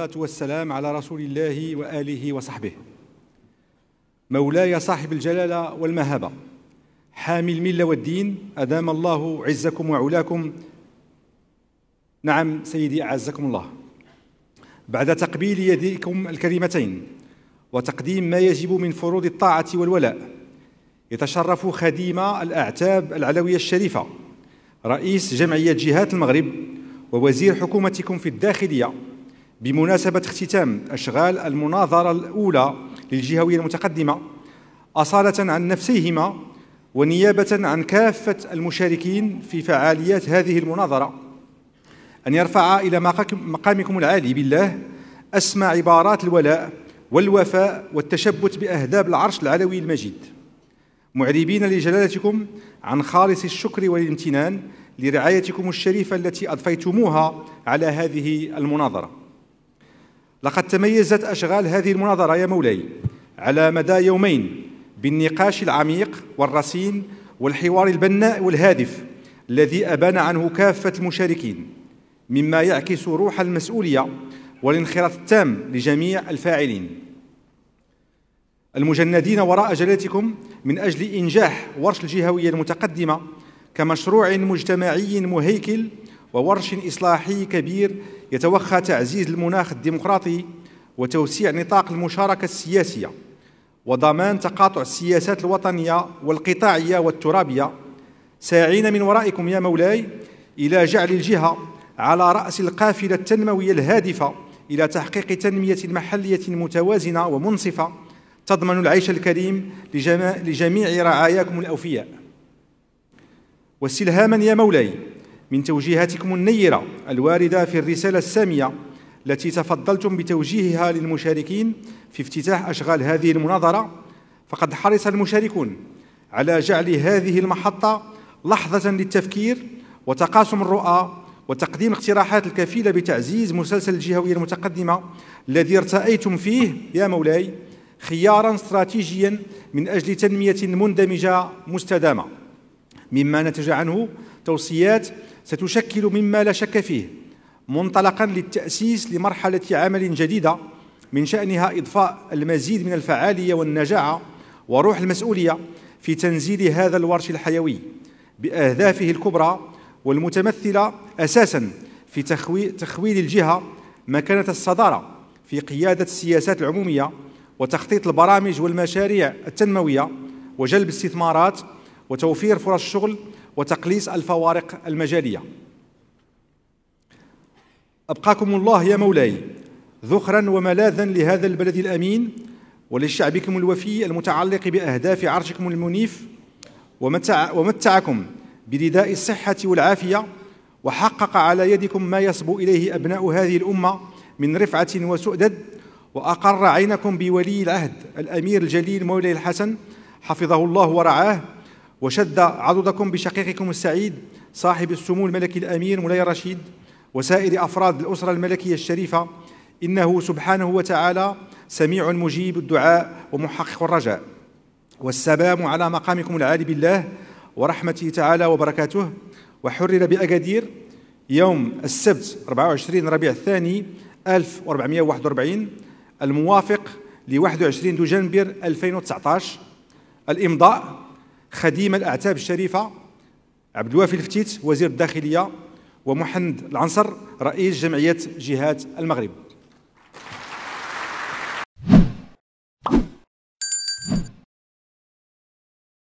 والصلاة والسلام على رسول الله وآله وصحبه مولاي صاحب الجلالة والمهابة حامي الملة والدين أدام الله عزكم وعلاكم نعم سيدي أعزكم الله بعد تقبيل يديكم الكريمتين وتقديم ما يجب من فروض الطاعة والولاء يتشرف خديم الأعتاب العلوية الشريفة رئيس جمعية جهات المغرب ووزير حكومتكم في الداخلية بمناسبة اختتام أشغال المناظرة الأولى للجهوية المتقدمة أصالة عن نفسيهما ونيابة عن كافة المشاركين في فعاليات هذه المناظرة أن يرفع إلى مقامكم العالي بالله أسمى عبارات الولاء والوفاء والتشبت بأهداب العرش العلوي المجيد معربين لجلالتكم عن خالص الشكر والامتنان لرعايتكم الشريفة التي أضفيتموها على هذه المناظرة لقد تميزت أشغال هذه المناظرة يا مولاي على مدى يومين بالنقاش العميق والرصين والحوار البناء والهادف الذي أبان عنه كافة المشاركين مما يعكس روح المسؤولية والانخراط التام لجميع الفاعلين المجندين وراء جلالتكم من أجل إنجاح ورش الجهوية المتقدمة كمشروع مجتمعي مهيكل وورش إصلاحي كبير يتوخى تعزيز المناخ الديمقراطي وتوسيع نطاق المشاركة السياسية وضمان تقاطع السياسات الوطنية والقطاعية والترابية ساعين من ورائكم يا مولاي إلى جعل الجهة على رأس القافلة التنموية الهادفة إلى تحقيق تنمية محلية متوازنة ومنصفة تضمن العيش الكريم لجميع رعاياكم الأوفياء واستلهاما يا مولاي من توجيهاتكم النيرة الواردة في الرسالة السامية التي تفضلتم بتوجيهها للمشاركين في افتتاح أشغال هذه المناظرة فقد حرص المشاركون على جعل هذه المحطة لحظة للتفكير وتقاسم الرؤى وتقديم اقتراحات الكفيلة بتعزيز مسلسل الجهوية المتقدمة الذي ارتأيتم فيه يا مولاي خيارا استراتيجيا من أجل تنمية مندمجة مستدامة مما نتج عنه توصيات ستشكل مما لا شك فيه منطلقا للتأسيس لمرحلة عمل جديدة من شأنها إضفاء المزيد من الفعالية والنجاعة وروح المسؤولية في تنزيل هذا الورش الحيوي بأهدافه الكبرى والمتمثلة أساسا في تخويل الجهة مكانة الصدارة في قيادة السياسات العمومية وتخطيط البرامج والمشاريع التنموية وجلب استثمارات وتوفير فرص الشغل وتقليص الفوارق المجالية أبقاكم الله يا مولاي ذخرا وملاذا لهذا البلد الأمين ولشعبكم الوفي المتعلق بأهداف عرشكم المنيف ومتع ومتعكم برداء الصحة والعافية وحقق على يدكم ما يصبو إليه أبناء هذه الأمة من رفعة وسؤدد وأقر عينكم بولي العهد الأمير الجليل مولاي الحسن حفظه الله ورعاه وشد عضدكم بشقيقكم السعيد صاحب السمو الملكي الأمير مولاي رشيد وسائر أفراد الأسرة الملكية الشريفة إنه سبحانه وتعالى سميع مجيب الدعاء ومحقق الرجاء والسلام على مقامكم العالي بالله ورحمته تعالى وبركاته وحرر بأكادير يوم السبت 24 ربيع الثاني 1441 الموافق ل 21 دجنبر 2019 الإمضاء خديم الأعتاب الشريفة عبد الوافي الفتيت وزير الداخلية ومحمد العنصر رئيس جمعية جهات المغرب